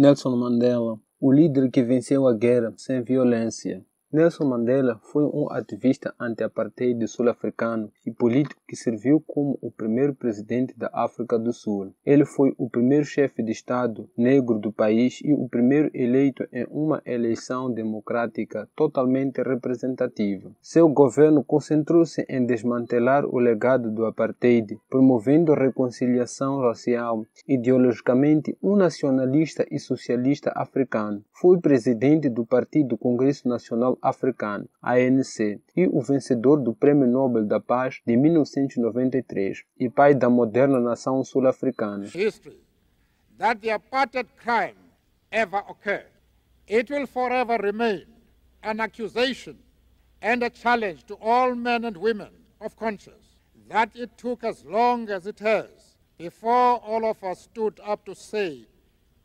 Nelson Mandela, o líder que venceu a guerra sem violência. Nelson Mandela foi um ativista anti-apartheid sul-africano e político que serviu como o primeiro presidente da África do Sul. Ele foi o primeiro chefe de Estado negro do país e o primeiro eleito em uma eleição democrática totalmente representativa. Seu governo concentrou-se em desmantelar o legado do apartheid, promovendo reconciliação racial, ideologicamente um nacionalista e socialista africano. Foi presidente do Partido Congresso Nacional Africano, ANC, e o vencedor do Prêmio Nobel da Paz de 1993 e pai da moderna nação sul-africana. History that the apartheid crime ever occurred. It will forever remain an accusation and a challenge to all men and women of conscience that it took as long as it has before all of us stood up to say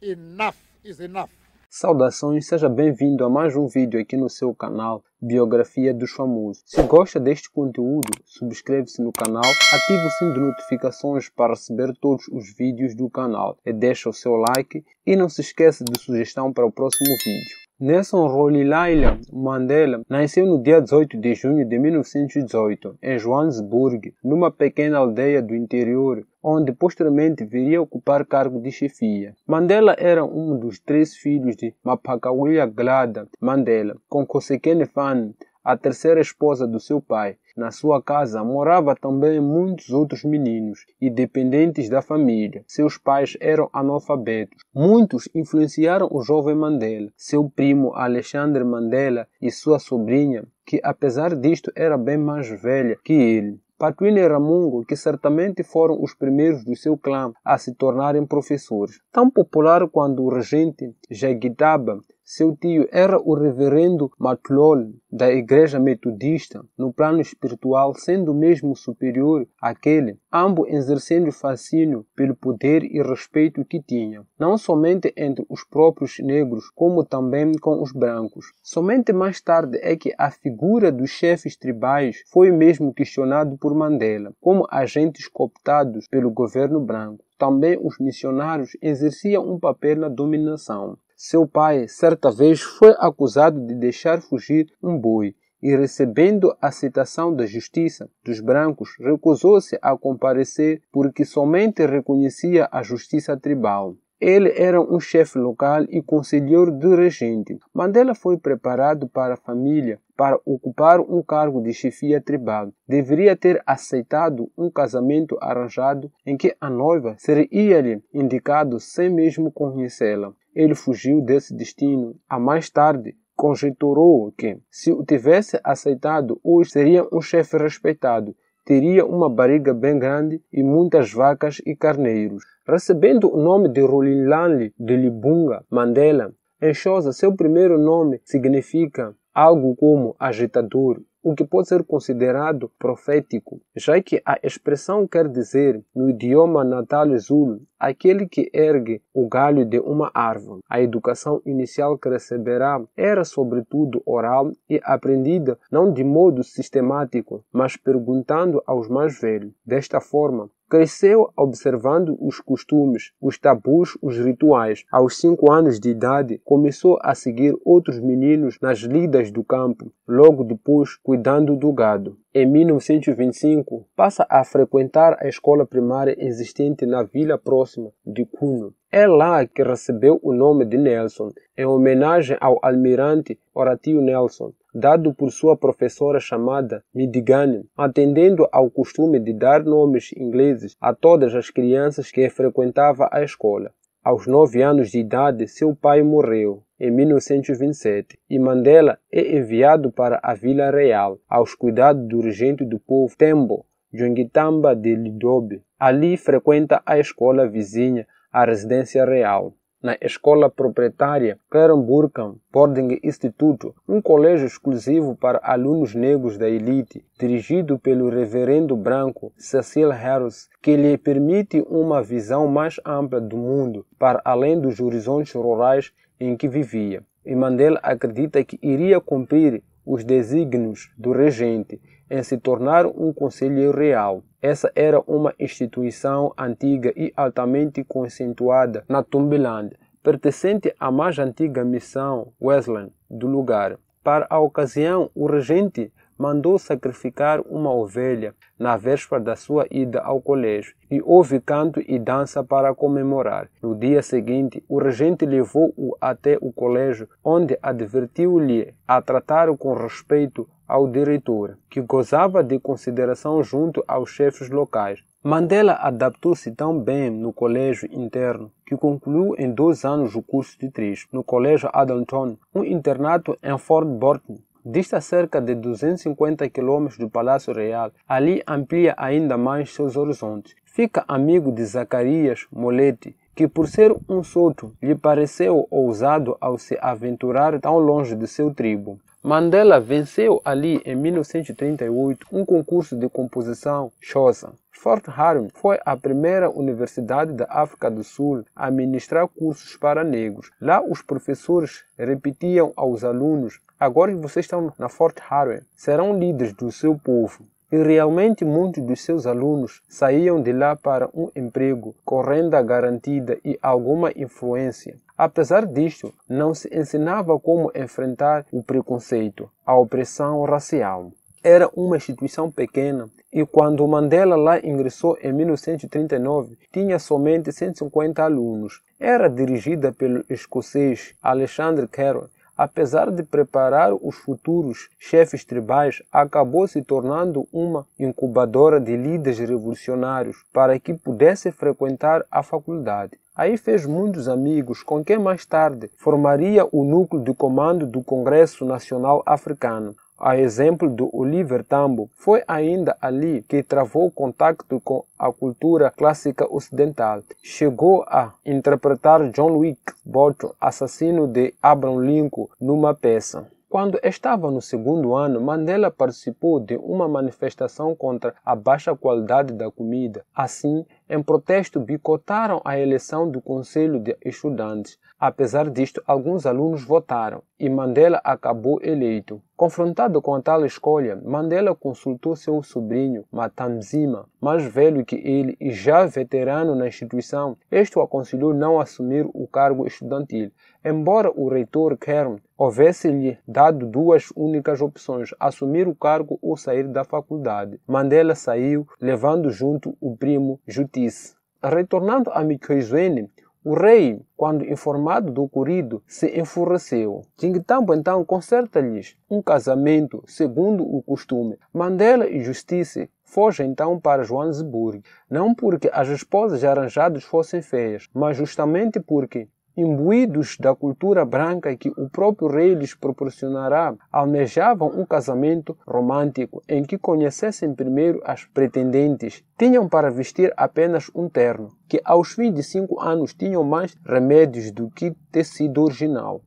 enough is enough. Saudações, seja bem-vindo a mais um vídeo aqui no seu canal Biografia dos Famosos. Se gosta deste conteúdo, subscreve-se no canal, ative o sino de notificações para receber todos os vídeos do canal e deixa o seu like e não se esqueça de sugestão para o próximo vídeo. Nelson Rolihlahla Mandela nasceu no dia 18 de junho de 1918 em Johannesburg, numa pequena aldeia do interior, onde posteriormente viria a ocupar cargo de chefia. Mandela era um dos três filhos de Mapakawila Glada Mandela, com Kosekene Fan, a terceira esposa do seu pai. Na sua casa morava também muitos outros meninos e dependentes da família. Seus pais eram analfabetos. Muitos influenciaram o jovem Mandela. Seu primo Alexandre Mandela e sua sobrinha, que apesar disto era bem mais velha que ele. Patuína e Ramungo, que certamente foram os primeiros do seu clã a se tornarem professores. Tão popular quando o regente Jagitaba seu tio era o reverendo Matlol, da igreja metodista, no plano espiritual, sendo mesmo superior àquele, ambos exercendo fascínio pelo poder e respeito que tinham, não somente entre os próprios negros, como também com os brancos. Somente mais tarde é que a figura dos chefes tribais foi mesmo questionado por Mandela, como agentes cooptados pelo governo branco também os missionários exerciam um papel na dominação. Seu pai, certa vez, foi acusado de deixar fugir um boi e, recebendo a citação da justiça dos brancos, recusou-se a comparecer porque somente reconhecia a justiça tribal. Ele era um chefe local e conselheiro de regente. Mandela foi preparado para a família para ocupar um cargo de chefia tribal. Deveria ter aceitado um casamento arranjado em que a noiva seria-lhe indicado sem mesmo conhecê-la. Ele fugiu desse destino. A mais tarde, conjeturou que, se o tivesse aceitado, hoje seria um chefe respeitado teria uma barriga bem grande e muitas vacas e carneiros. Recebendo o nome de Rulilanli de Libunga Mandela, em Xhosa seu primeiro nome significa algo como agitador, o que pode ser considerado profético, já que a expressão quer dizer, no idioma natal Zulu, Aquele que ergue o galho de uma árvore. A educação inicial que receberá era, sobretudo, oral e aprendida não de modo sistemático, mas perguntando aos mais velhos. Desta forma, Cresceu observando os costumes, os tabus, os rituais. Aos cinco anos de idade, começou a seguir outros meninos nas lidas do campo, logo depois cuidando do gado em 1925, passa a frequentar a escola primária existente na vila próxima de Cunho. É lá que recebeu o nome de Nelson, em homenagem ao almirante Horatio Nelson, dado por sua professora chamada Midigane, atendendo ao costume de dar nomes ingleses a todas as crianças que frequentava a escola. Aos nove anos de idade, seu pai morreu em 1927 e Mandela é enviado para a Vila Real, aos cuidados do regente do povo Tembo, Jongitamba de Lidobe. Ali frequenta a escola vizinha, a residência real na escola proprietária Claren Burkham Boarding Institute, um colégio exclusivo para alunos negros da elite, dirigido pelo reverendo branco Cecil Harris, que lhe permite uma visão mais ampla do mundo, para além dos horizontes rurais em que vivia. E Mandela acredita que iria cumprir os desígnios do regente em se tornar um conselho real. Essa era uma instituição antiga e altamente concentrada na Tumbiland, pertencente à mais antiga missão Wesleyan do lugar. Para a ocasião, o regente mandou sacrificar uma ovelha na véspera da sua ida ao colégio, e houve canto e dança para comemorar. No dia seguinte, o regente levou-o até o colégio, onde advertiu-lhe a tratar com respeito ao diretor, que gozava de consideração junto aos chefes locais. Mandela adaptou-se tão bem no colégio interno que concluiu em dois anos o curso de três no Colégio Adalton, um internato em Fort Burton, Dista cerca de 250 km do Palácio Real, ali amplia ainda mais seus horizontes. Fica amigo de Zacarias Molete, que por ser um solto lhe pareceu ousado ao se aventurar tão longe de seu tribo. Mandela venceu ali em 1938 um concurso de composição Xhosa. Fort Harum foi a primeira universidade da África do Sul a ministrar cursos para negros. Lá os professores repetiam aos alunos Agora que vocês estão na Fort Harry, serão líderes do seu povo. E realmente muitos dos seus alunos saíam de lá para um emprego com renda garantida e alguma influência. Apesar disto, não se ensinava como enfrentar o preconceito, a opressão racial era uma instituição pequena e quando Mandela lá ingressou em 1939 tinha somente 150 alunos. Era dirigida pelo escocês Alexander Carroll, apesar de preparar os futuros chefes tribais, acabou se tornando uma incubadora de líderes revolucionários para que pudesse frequentar a faculdade. Aí fez muitos amigos com quem mais tarde formaria o núcleo de comando do Congresso Nacional Africano a exemplo do Oliver Tambo, foi ainda ali que travou contacto com a cultura clássica ocidental. Chegou a interpretar John Wick Bolton, assassino de Abraham Lincoln, numa peça. Quando estava no segundo ano, Mandela participou de uma manifestação contra a baixa qualidade da comida. Assim, em protesto, bicotaram a eleição do Conselho de Estudantes. Apesar disto, alguns alunos votaram e Mandela acabou eleito. Confrontado com a tal escolha, Mandela consultou seu sobrinho, Matanzima, mais velho que ele e já veterano na instituição. Este o aconselhou não assumir o cargo estudantil, embora o reitor Kern houvesse-lhe dado duas únicas opções, assumir o cargo ou sair da faculdade. Mandela saiu, levando junto o primo Jut disse: Retornando a Micoizuene, o rei, quando informado do ocorrido, se enfureceu. Jingitambo então conserta-lhes um casamento segundo o costume. Mandela e Justiça fogem então para Joanesburgo, não porque as esposas arranjadas fossem feias, mas justamente porque imbuídos da cultura branca que o próprio rei lhes proporcionará, almejavam um casamento romântico em que conhecessem primeiro as pretendentes. Tinham para vestir apenas um terno, que aos 25 anos tinham mais remédios do que tecido original.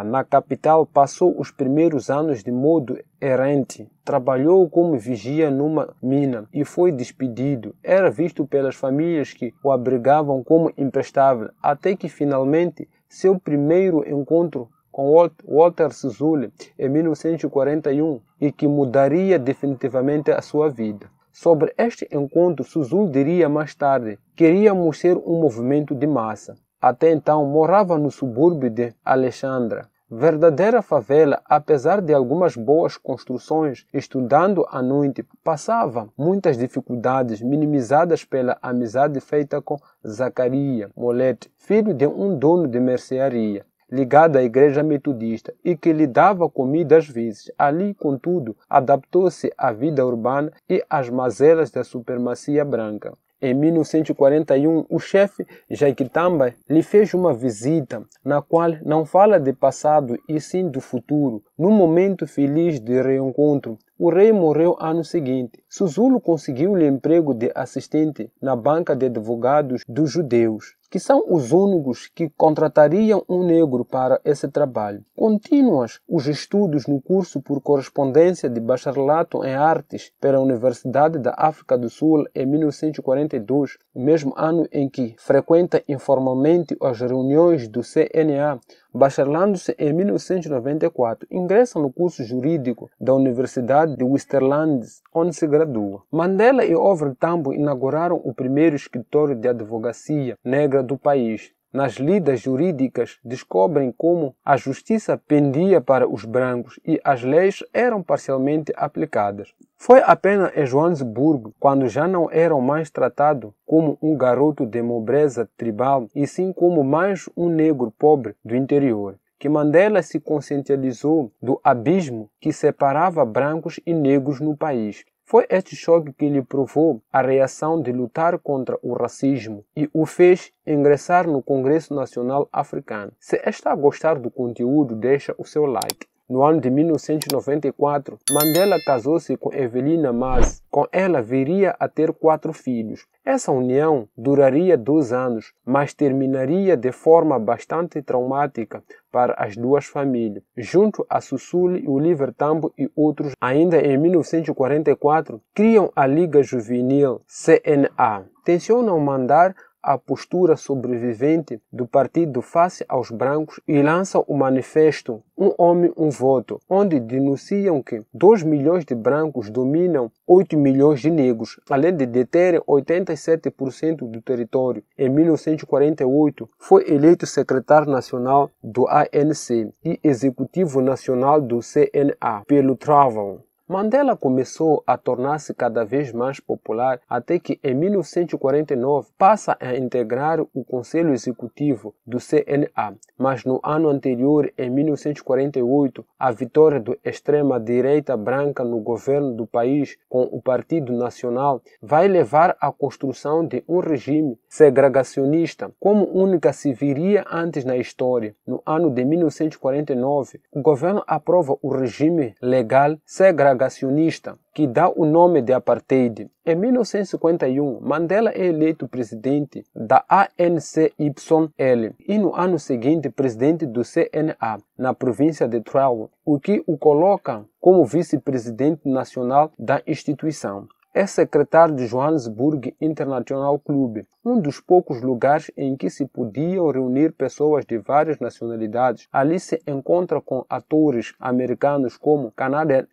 Ah, na capital, passou os primeiros anos de modo errante. Trabalhou como vigia numa mina e foi despedido. Era visto pelas famílias que o abrigavam como imprestável, até que finalmente seu primeiro encontro com Walter Sisulu em 1941 e que mudaria definitivamente a sua vida. Sobre este encontro, Suzul diria mais tarde: queríamos ser um movimento de massa até então morava no subúrbio de Alexandra. Verdadeira favela, apesar de algumas boas construções, estudando à noite, passava muitas dificuldades minimizadas pela amizade feita com Zacaria Molete, filho de um dono de mercearia ligado à igreja metodista e que lhe dava comida às vezes. Ali, contudo, adaptou-se à vida urbana e às mazelas da supremacia branca. Em 1941, o chefe Jaikitamba lhe fez uma visita, na qual não fala de passado e sim do futuro. Num momento feliz de reencontro, o rei morreu ano seguinte. Suzulo conseguiu-lhe emprego de assistente na banca de advogados dos judeus que são os únicos que contratariam um negro para esse trabalho. Continuam os estudos no curso por correspondência de bacharelato em artes pela Universidade da África do Sul em 1942, mesmo ano em que frequenta informalmente as reuniões do CNA bacharelando-se em 1994, ingressa no curso jurídico da Universidade de Westerland, onde se gradua. Mandela e Overtambo inauguraram o primeiro escritório de advocacia negra do país, nas lidas jurídicas, descobrem como a justiça pendia para os brancos e as leis eram parcialmente aplicadas. Foi apenas em Joanesburgo, quando já não eram mais tratado como um garoto de nobreza tribal, e sim como mais um negro pobre do interior, que Mandela se conscientizou do abismo que separava brancos e negros no país foi este choque que lhe provou a reação de lutar contra o racismo e o fez ingressar no Congresso Nacional Africano. Se está a gostar do conteúdo, deixa o seu like. No ano de 1994, Mandela casou-se com Evelina Mas. Com ela viria a ter quatro filhos. Essa união duraria dois anos, mas terminaria de forma bastante traumática para as duas famílias. Junto a Sussuli e o Libertambo e outros, ainda em 1944, criam a Liga Juvenil CNA. Tencionam mandar a postura sobrevivente do partido face aos brancos e lança o manifesto Um Homem, um Voto, onde denunciam que 2 milhões de brancos dominam 8 milhões de negros, além de deterem 87% do território. Em 1948, foi eleito secretário nacional do ANC e executivo nacional do CNA pelo Travel. Mandela começou a tornar-se cada vez mais popular até que, em 1949, passa a integrar o Conselho Executivo do CNA. Mas no ano anterior, em 1948, a vitória do extrema-direita branca no governo do país com o Partido Nacional vai levar à construção de um regime segregacionista, como única se viria antes na história. No ano de 1949, o governo aprova o regime legal segregacionista segregacionista, que dá o nome de apartheid. Em 1951, Mandela é eleito presidente da ANCYL e no ano seguinte presidente do CNA, na província de Trau, o que o coloca como vice-presidente nacional da instituição é secretário do Johannesburg International Club, um dos poucos lugares em que se podiam reunir pessoas de várias nacionalidades. Ali se encontra com atores americanos como Canadá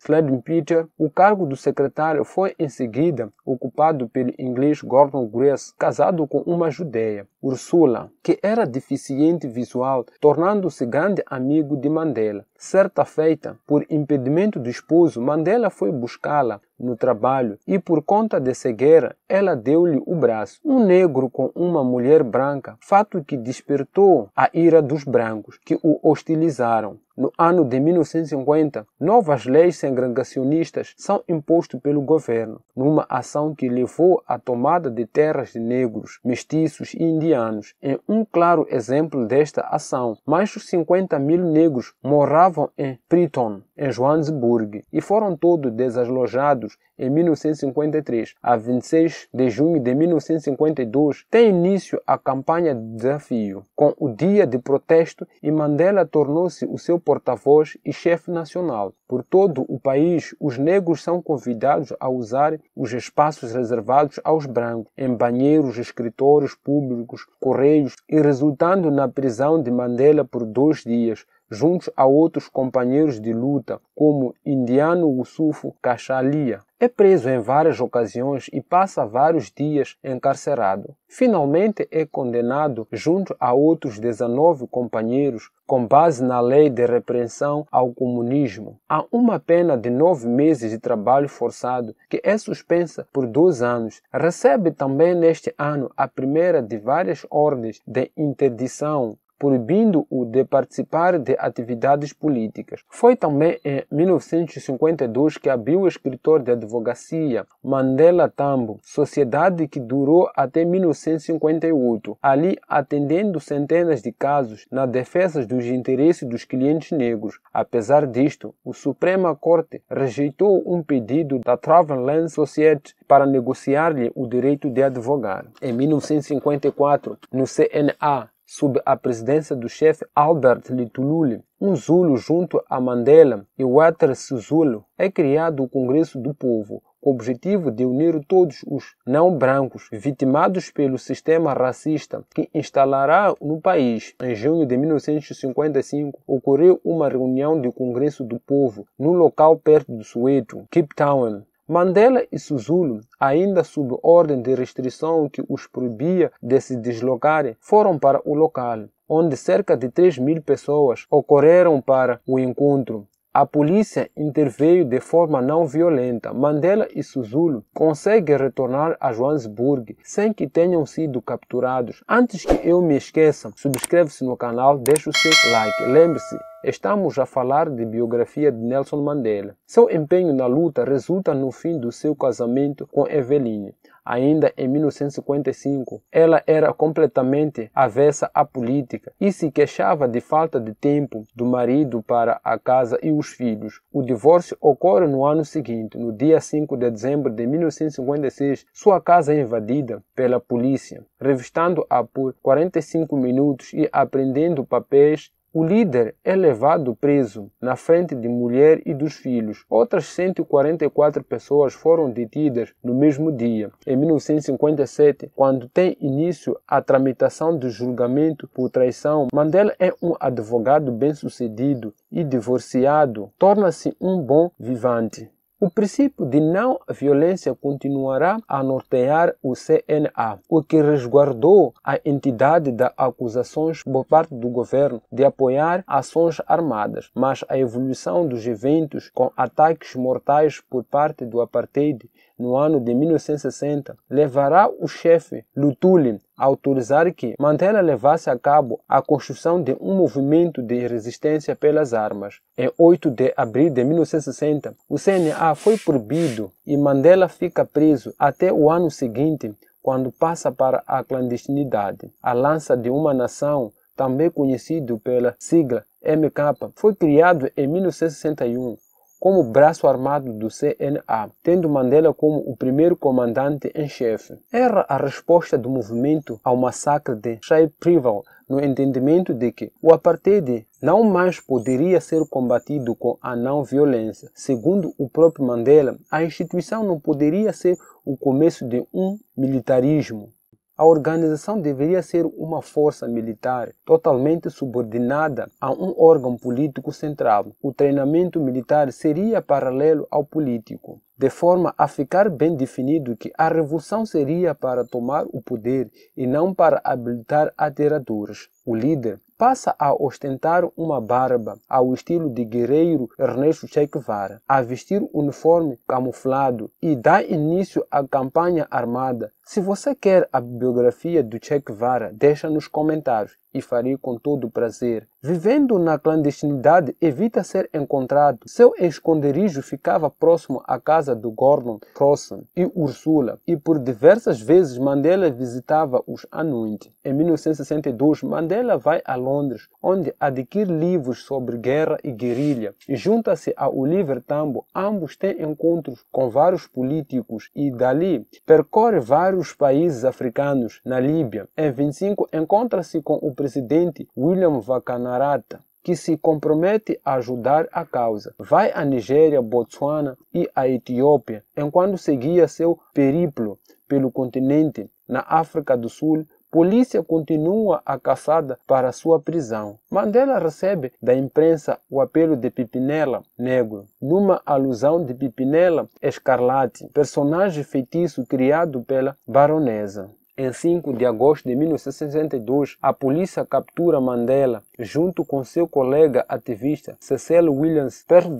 Peter. O cargo do secretário foi em seguida ocupado pelo inglês Gordon Grace, casado com uma judeia. Ursula, que era deficiente visual, tornando-se grande amigo de Mandela. Certa feita, por impedimento do esposo, Mandela foi buscá-la no trabalho e, por conta de cegueira, ela deu-lhe o braço. Um negro com uma mulher branca, fato que despertou a ira dos brancos, que o hostilizaram. No ano de 1950, novas leis segregacionistas são impostas pelo governo, numa ação que levou à tomada de terras de negros, mestiços e indianos. Em um claro exemplo desta ação. Mais de 50 mil negros moravam em Priton, em Johannesburg, e foram todos desalojados em 1953. A 26 de junho de 1952, tem início a campanha de desafio. Com o dia de protesto, e Mandela tornou-se o seu porta-voz e chefe nacional. Por todo o país, os negros são convidados a usar os espaços reservados aos brancos, em banheiros, escritórios públicos, correios, e resultando na prisão de Mandela por dois dias, junto a outros companheiros de luta, como indiano Usufo Kachalia. É preso em várias ocasiões e passa vários dias encarcerado. Finalmente é condenado, junto a outros 19 companheiros, com base na lei de repressão ao comunismo, a uma pena de nove meses de trabalho forçado, que é suspensa por dois anos. Recebe também neste ano a primeira de várias ordens de interdição proibindo-o de participar de atividades políticas. Foi também em 1952 que abriu o escritor de advocacia Mandela Tambo, sociedade que durou até 1958, ali atendendo centenas de casos na defesa dos interesses dos clientes negros. Apesar disto, o Suprema Corte rejeitou um pedido da Travelland Society para negociar-lhe o direito de advogar. Em 1954, no CNA, sob a presidência do chefe Albert Lutulule. Um Zulu junto a Mandela e Walter Zulu é criado o Congresso do Povo, com o objetivo de unir todos os não brancos vitimados pelo sistema racista que instalará no país. Em junho de 1955, ocorreu uma reunião do Congresso do Povo no local perto do Soweto, Cape Town, Mandela e Suzulu, ainda sob ordem de restrição que os proibia de se deslocarem, foram para o local, onde cerca de 3 mil pessoas ocorreram para o encontro. A polícia interveio de forma não violenta. Mandela e Suzulo conseguem retornar a Joanesburgo sem que tenham sido capturados. Antes que eu me esqueça, subscreve-se no canal, deixe o seu like. Lembre-se, Estamos a falar de biografia de Nelson Mandela. Seu empenho na luta resulta no fim do seu casamento com Eveline ainda em 1955, ela era completamente avessa à política e se queixava de falta de tempo do marido para a casa e os filhos. O divórcio ocorre no ano seguinte, no dia 5 de dezembro de 1956. Sua casa é invadida pela polícia, revistando-a por 45 minutos e apreendendo papéis o líder é levado preso na frente de mulher e dos filhos. Outras 144 pessoas foram detidas no mesmo dia, em 1957, quando tem início a tramitação do julgamento por traição. Mandela é um advogado bem-sucedido e divorciado. Torna-se um bom vivante. O princípio de não violência continuará a nortear o CNA, o que resguardou a entidade das acusações por parte do governo de apoiar ações armadas, mas a evolução dos eventos com ataques mortais por parte do apartheid no ano de 1960, levará o chefe Lutuli a autorizar que Mandela levasse a cabo a construção de um movimento de resistência pelas armas. Em 8 de abril de 1960, o CNA foi proibido e Mandela fica preso até o ano seguinte, quando passa para a clandestinidade. A lança de uma nação, também conhecido pela sigla MK, foi criado em 1961 como braço armado do CNA, tendo Mandela como o primeiro comandante em chefe. Era a resposta do movimento ao massacre de Saiprival, no entendimento de que o apartheid não mais poderia ser combatido com a não violência. Segundo o próprio Mandela, a instituição não poderia ser o começo de um militarismo a organização deveria ser uma força militar totalmente subordinada a um órgão político central. O treinamento militar seria paralelo ao político de forma a ficar bem definido que a revolução seria para tomar o poder e não para habilitar aterradores. O líder passa a ostentar uma barba ao estilo de guerreiro Ernesto Che Guevara, a vestir uniforme camuflado e dá início à campanha armada. Se você quer a biografia do Che Guevara, deixa nos comentários e faria com todo prazer. Vivendo na clandestinidade, evita ser encontrado. Seu esconderijo ficava próximo à casa de Gordon Crossan e Ursula, e por diversas vezes Mandela visitava-os à noite. Em 1962, Mandela vai a Londres, onde adquire livros sobre guerra e guerrilha, e junta-se a Oliver Tambo. Ambos têm encontros com vários políticos e dali percorre vários países africanos. Na Líbia, em 25, encontra-se com o presidente William Vakanarata, que se compromete a ajudar a causa. Vai à Nigéria, Botsuana e à Etiópia, enquanto seguia seu periplo pelo continente na África do Sul polícia continua a caçada para sua prisão. Mandela recebe da imprensa o apelo de Pipinela Negro, numa alusão de Pipinela Escarlate, personagem feitiço criado pela baronesa. Em 5 de agosto de 1962, a polícia captura Mandela, junto com seu colega ativista Cecil Williams, perto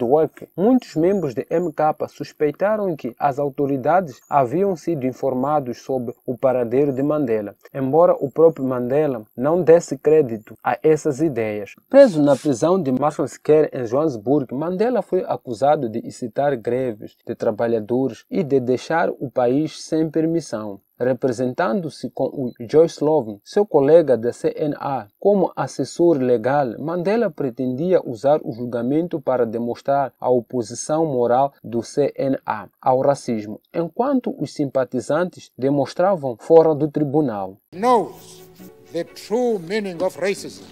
Muitos membros de MK suspeitaram que as autoridades haviam sido informados sobre o paradeiro de Mandela, embora o próprio Mandela não desse crédito a essas ideias. Preso na prisão de Marshall Square em Johannesburg, Mandela foi acusado de incitar greves de trabalhadores e de deixar o país sem permissão representando-se com o Joyce Sloven, seu colega da CNA, como assessor legal, Mandela pretendia usar o julgamento para demonstrar a oposição moral do CNA ao racismo, enquanto os simpatizantes demonstravam fora do tribunal. Knows the true meaning of racism.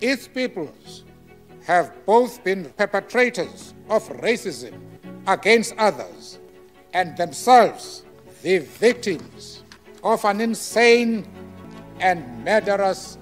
Its peoples have both been perpetrators of racism against others and themselves the victims of an insane and murderous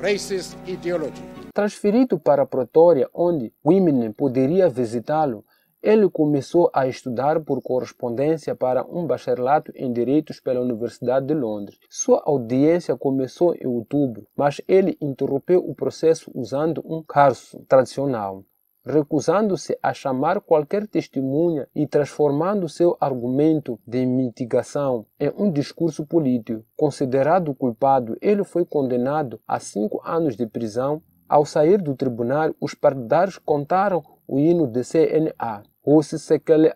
racist ideology. Transferido para Protória, onde Wiminen poderia visitá-lo, ele começou a estudar por correspondência para um bacharelato em Direitos pela Universidade de Londres. Sua audiência começou em outubro, mas ele interrompeu o processo usando um carso tradicional recusando-se a chamar qualquer testemunha e transformando seu argumento de mitigação em um discurso político. Considerado culpado, ele foi condenado a cinco anos de prisão. Ao sair do tribunal, os partidários contaram o hino de CNA. Ou se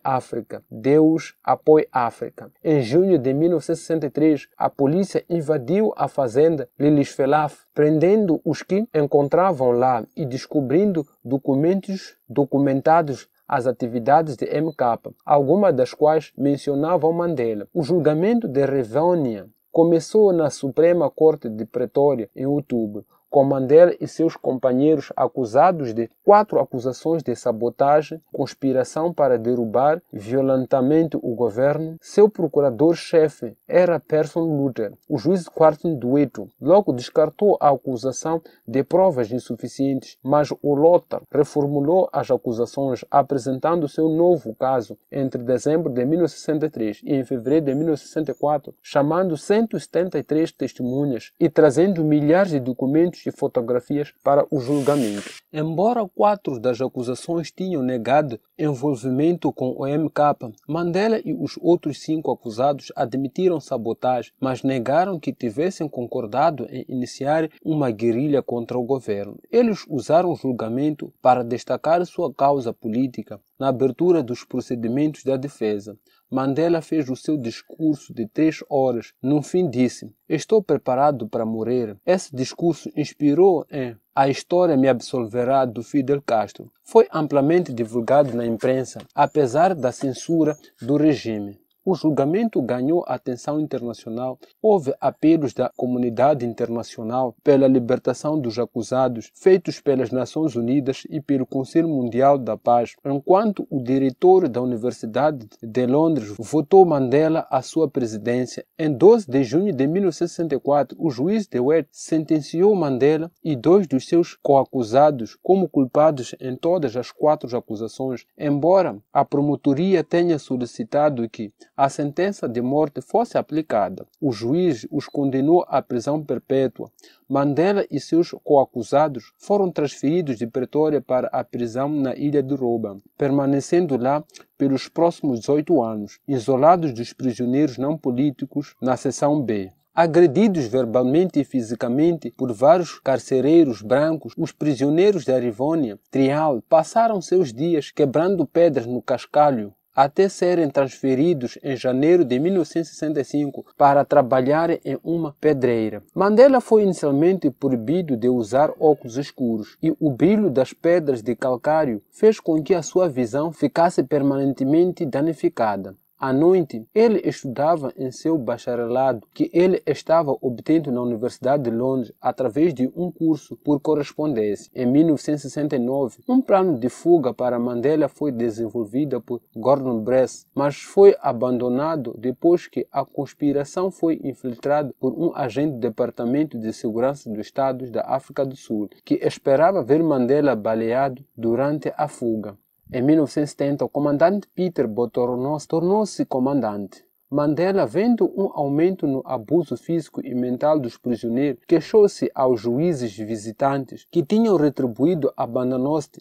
África. Deus apoia África. Em junho de 1963, a polícia invadiu a fazenda Lilisfelaf, prendendo os que encontravam lá e descobrindo documentos documentados as atividades de MK, algumas das quais mencionavam Mandela. O julgamento de Revônia começou na Suprema Corte de Pretória em outubro com Mandela e seus companheiros acusados de quatro acusações de sabotagem, conspiração para derrubar violentamente o governo, seu procurador-chefe era Person Luther. O juiz Quartin Dueto logo descartou a acusação de provas insuficientes, mas o Lothar reformulou as acusações apresentando seu novo caso entre dezembro de 1963 e em fevereiro de 1964, chamando 173 testemunhas e trazendo milhares de documentos documentos e fotografias para o julgamento. Embora quatro das acusações tinham negado envolvimento com o MK, Mandela e os outros cinco acusados admitiram sabotagem, mas negaram que tivessem concordado em iniciar uma guerrilha contra o governo. Eles usaram o julgamento para destacar sua causa política na abertura dos procedimentos da defesa. Mandela fez o seu discurso de três horas. No fim disse: Estou preparado para morrer. Esse discurso inspirou em a história me absolverá do Fidel Castro. Foi amplamente divulgado na imprensa, apesar da censura do regime. O julgamento ganhou atenção internacional. Houve apelos da comunidade internacional pela libertação dos acusados, feitos pelas Nações Unidas e pelo Conselho Mundial da Paz, enquanto o diretor da Universidade de Londres votou Mandela à sua presidência. Em 12 de junho de 1964, o juiz de Wet sentenciou Mandela e dois dos seus coacusados como culpados em todas as quatro acusações, embora a promotoria tenha solicitado que a sentença de morte fosse aplicada, o juiz os condenou à prisão perpétua. Mandela e seus coacusados foram transferidos de Pretória para a prisão na ilha de Roban, permanecendo lá pelos próximos 18 anos, isolados dos prisioneiros não políticos na seção B. Agredidos verbalmente e fisicamente por vários carcereiros brancos, os prisioneiros da Rivônia Trial passaram seus dias quebrando pedras no cascalho até serem transferidos em janeiro de 1965 para trabalhar em uma pedreira. Mandela foi inicialmente proibido de usar óculos escuros e o brilho das pedras de calcário fez com que a sua visão ficasse permanentemente danificada. À noite, ele estudava em seu bacharelado, que ele estava obtendo na Universidade de Londres através de um curso por correspondência. Em 1969, um plano de fuga para Mandela foi desenvolvido por Gordon Bress, mas foi abandonado depois que a conspiração foi infiltrada por um agente do Departamento de Segurança dos Estados da África do Sul, que esperava ver Mandela baleado durante a fuga. Em 1970, o comandante Peter Botornos tornou-se comandante. Mandela, vendo um aumento no abuso físico e mental dos prisioneiros, queixou-se aos juízes visitantes que tinham retribuído a banda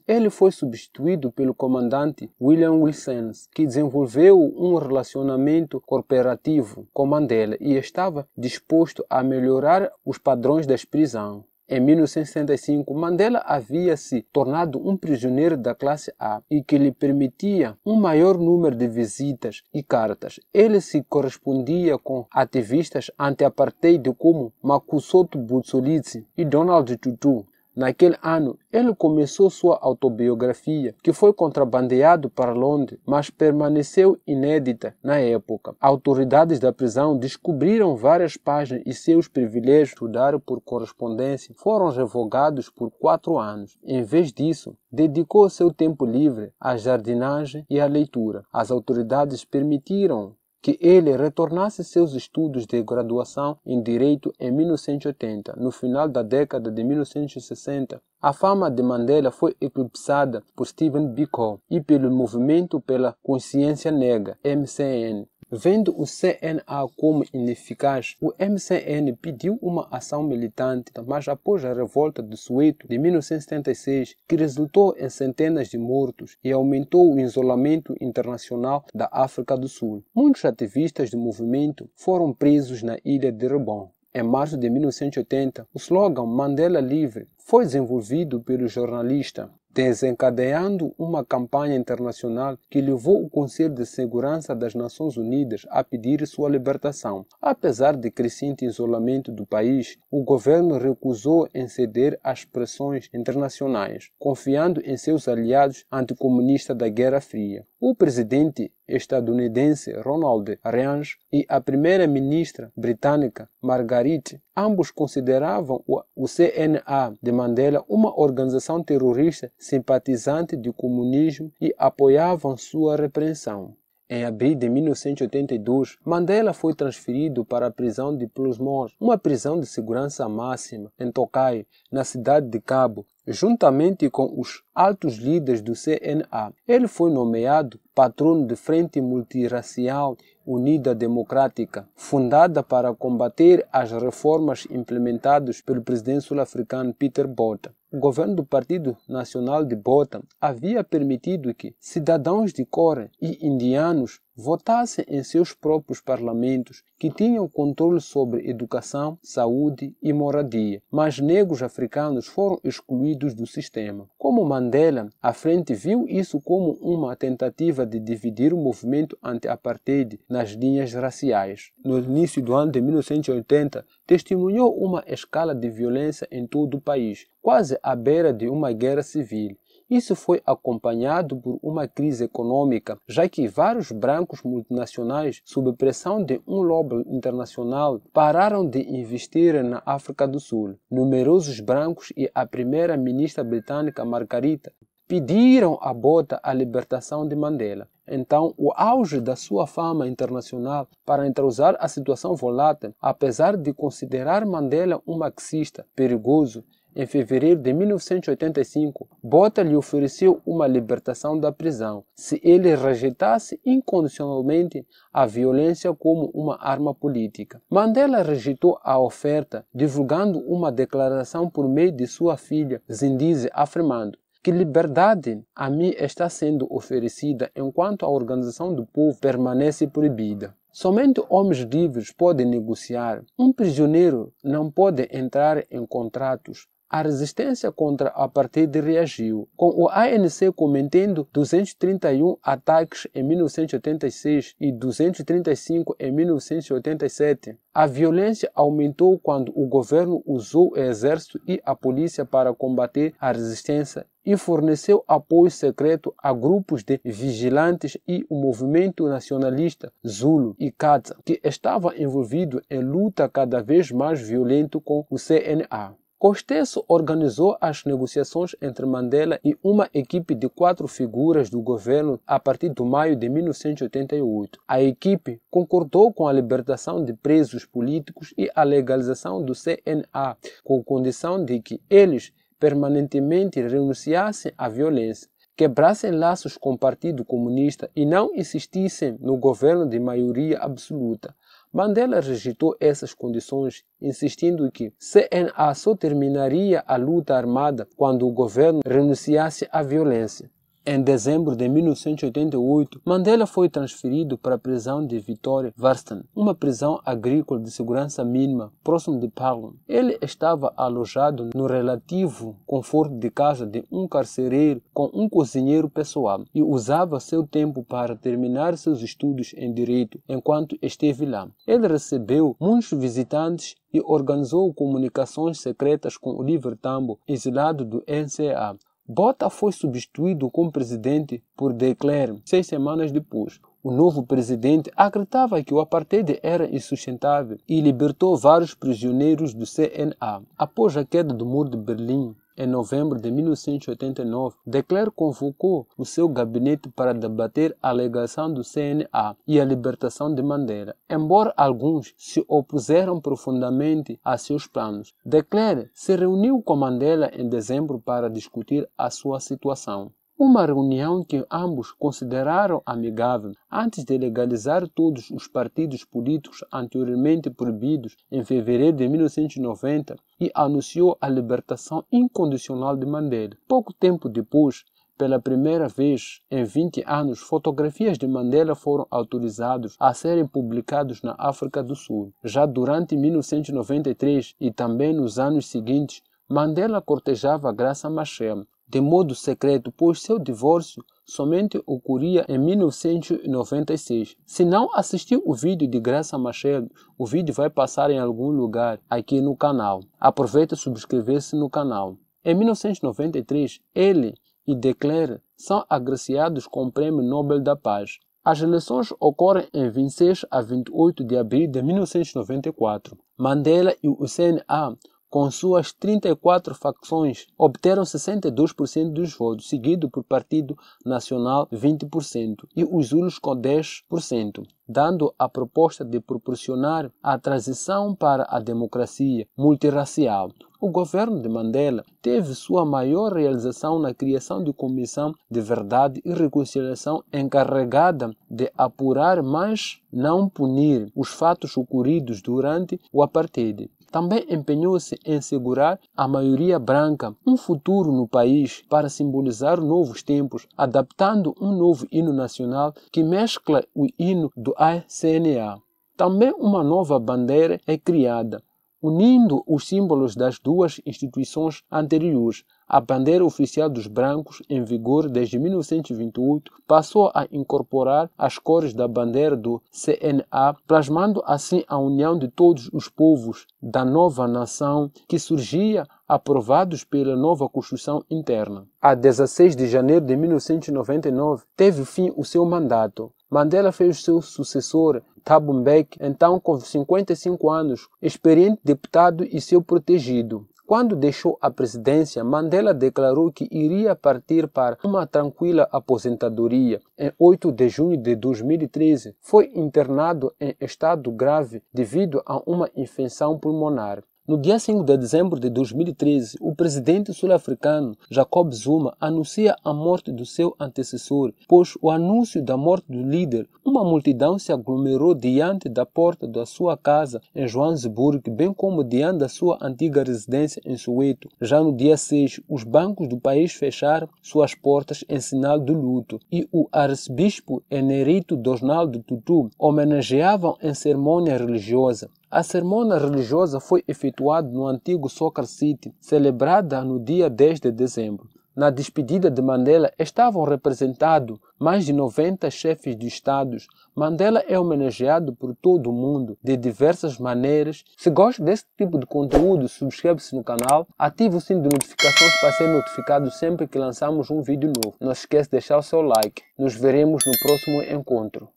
Ele foi substituído pelo comandante William Wilson, que desenvolveu um relacionamento cooperativo com Mandela e estava disposto a melhorar os padrões das prisões. Em 1965, Mandela havia se tornado um prisioneiro da classe A e que lhe permitia um maior número de visitas e cartas. Ele se correspondia com ativistas anti-apartheid como Makusoto Butsolit e Donald Tutu. Naquele ano, ele começou sua autobiografia, que foi contrabandeado para Londres, mas permaneceu inédita na época. Autoridades da prisão descobriram várias páginas e seus privilégios estudaram por correspondência foram revogados por quatro anos. Em vez disso, dedicou seu tempo livre à jardinagem e à leitura. As autoridades permitiram que ele retornasse seus estudos de graduação em Direito em 1980, no final da década de 1960. A fama de Mandela foi eclipsada por Stephen Biko e pelo Movimento pela Consciência Negra, MCN, Vendo o CNA como ineficaz, o MCN pediu uma ação militante, mas após a revolta do Sueto de 1976, que resultou em centenas de mortos e aumentou o isolamento internacional da África do Sul, muitos ativistas do movimento foram presos na ilha de Rebon. Em março de 1980, o slogan Mandela Livre foi desenvolvido pelo jornalista desencadeando uma campanha internacional que levou o Conselho de Segurança das Nações Unidas a pedir sua libertação. Apesar de crescente isolamento do país, o governo recusou em ceder às pressões internacionais, confiando em seus aliados anticomunistas da Guerra Fria. O presidente estadunidense Ronald Reagan e a primeira-ministra britânica Margaret ambos consideravam o CNA de Mandela uma organização terrorista simpatizante do comunismo e apoiavam sua repressão. Em abril de 1982, Mandela foi transferido para a prisão de Plymouth, uma prisão de segurança máxima, em Tokai, na cidade de Cabo, juntamente com os altos líderes do CNA. Ele foi nomeado patrono de Frente Multiracial Unida Democrática, fundada para combater as reformas implementadas pelo presidente sul-africano Peter Botha. O governo do Partido Nacional de Botha havia permitido que cidadãos de cor e indianos votassem em seus próprios parlamentos que tinham controle sobre educação, saúde e moradia, mas negros africanos foram excluídos do sistema. Como Mandela, a frente viu isso como uma tentativa de dividir o movimento anti-apartheid nas linhas raciais. No início do ano de 1980, testemunhou uma escala de violência em todo o país, quase à beira de uma guerra civil. Isso foi acompanhado por uma crise econômica, já que vários brancos multinacionais, sob pressão de um lobby internacional, pararam de investir na África do Sul. Numerosos brancos e a primeira-ministra britânica Margarita pediram a Bota a libertação de Mandela. Então, o auge da sua fama internacional para entrosar a situação volátil, apesar de considerar Mandela um marxista perigoso, em fevereiro de 1985, Bota lhe ofereceu uma libertação da prisão se ele rejeitasse incondicionalmente a violência como uma arma política. Mandela rejeitou a oferta, divulgando uma declaração por meio de sua filha, Zindize, afirmando que liberdade a mim está sendo oferecida enquanto a organização do povo permanece proibida. Somente homens livres podem negociar. Um prisioneiro não pode entrar em contratos a resistência contra a partida reagiu, com o ANC cometendo 231 ataques em 1986 e 235 em 1987. A violência aumentou quando o governo usou o exército e a polícia para combater a resistência e forneceu apoio secreto a grupos de vigilantes e o movimento nacionalista Zulu e Katsa, que estava envolvido em luta cada vez mais violenta com o CNA. Costesso organizou as negociações entre Mandela e uma equipe de quatro figuras do governo a partir de maio de 1988. A equipe concordou com a libertação de presos políticos e a legalização do CNA, com condição de que eles permanentemente renunciassem à violência quebrassem laços com o Partido Comunista e não insistissem no governo de maioria absoluta. Mandela rejeitou essas condições, insistindo que CNA só terminaria a luta armada quando o governo renunciasse à violência. Em dezembro de 1988, Mandela foi transferido para a prisão de Vitória Varstan, uma prisão agrícola de segurança mínima próximo de Palermo. Ele estava alojado no relativo conforto de casa de um carcereiro com um cozinheiro pessoal e usava seu tempo para terminar seus estudos em direito enquanto esteve lá. Ele recebeu muitos visitantes e organizou comunicações secretas com Oliver Tambo, exilado do NCA. Bota foi substituído como presidente por De Klerk seis semanas depois. O novo presidente acreditava que o apartheid era insustentável e libertou vários prisioneiros do CNA. Após a queda do muro de Berlim, em novembro de 1989, de Klerk convocou o seu gabinete para debater a alegação do CNA e a libertação de Mandela. Embora alguns se opuseram profundamente a seus planos, de Klerk se reuniu com Mandela em dezembro para discutir a sua situação. Uma reunião que ambos consideraram amigável antes de legalizar todos os partidos políticos anteriormente proibidos em fevereiro de 1990 e anunciou a libertação incondicional de Mandela. Pouco tempo depois, pela primeira vez em 20 anos, fotografias de Mandela foram autorizadas a serem publicadas na África do Sul. Já durante 1993 e também nos anos seguintes, Mandela cortejava Graça Machel, de modo secreto, pois seu divórcio somente ocorria em 1996. Se não assistiu o vídeo de Graça Machado, o vídeo vai passar em algum lugar aqui no canal. Aproveita e subscrever-se no canal. Em 1993, ele e Declare são agraciados com o Prêmio Nobel da Paz. As eleições ocorrem em 26 a 28 de abril de 1994. Mandela e Hussein CNA com suas 34 facções, obteram 62% dos votos, seguido por Partido Nacional 20% e os Zulus com 10%, dando a proposta de proporcionar a transição para a democracia multirracial. O governo de Mandela teve sua maior realização na criação de comissão de verdade e reconciliação encarregada de apurar, mas não punir, os fatos ocorridos durante o apartheid. Também empenhou-se em segurar à maioria branca um futuro no país para simbolizar novos tempos, adaptando um novo hino nacional que mescla o hino do ACNA. Também uma nova bandeira é criada, unindo os símbolos das duas instituições anteriores, a bandeira oficial dos brancos, em vigor desde 1928, passou a incorporar as cores da bandeira do CNA, plasmando assim a união de todos os povos da nova nação que surgia aprovados pela nova Constituição Interna. A 16 de janeiro de 1999 teve fim o seu mandato. Mandela fez seu sucessor, Thabo Mbeki, então com 55 anos, experiente deputado e seu protegido. Quando deixou a presidência, Mandela declarou que iria partir para uma tranquila aposentadoria. Em 8 de junho de 2013, foi internado em estado grave devido a uma infecção pulmonar. No dia 5 de dezembro de 2013, o presidente sul-africano Jacob Zuma anuncia a morte do seu antecessor. Pois o anúncio da morte do líder, uma multidão se aglomerou diante da porta da sua casa em Joanesburgo, bem como diante da sua antiga residência em Soweto. Já no dia 6, os bancos do país fecharam suas portas em sinal do luto e o arcebispo Enerito Dosnaldo Tutu homenageavam em cerimônia religiosa. A cerimônia religiosa foi efetuada no antigo Soccer City, celebrada no dia 10 de dezembro. Na despedida de Mandela estavam representados mais de 90 chefes de estados. Mandela é homenageado por todo o mundo de diversas maneiras. Se gosta desse tipo de conteúdo, subscreve-se no canal, ative o sino de notificações para ser notificado sempre que lançamos um vídeo novo. Não esqueça de deixar o seu like. Nos veremos no próximo encontro.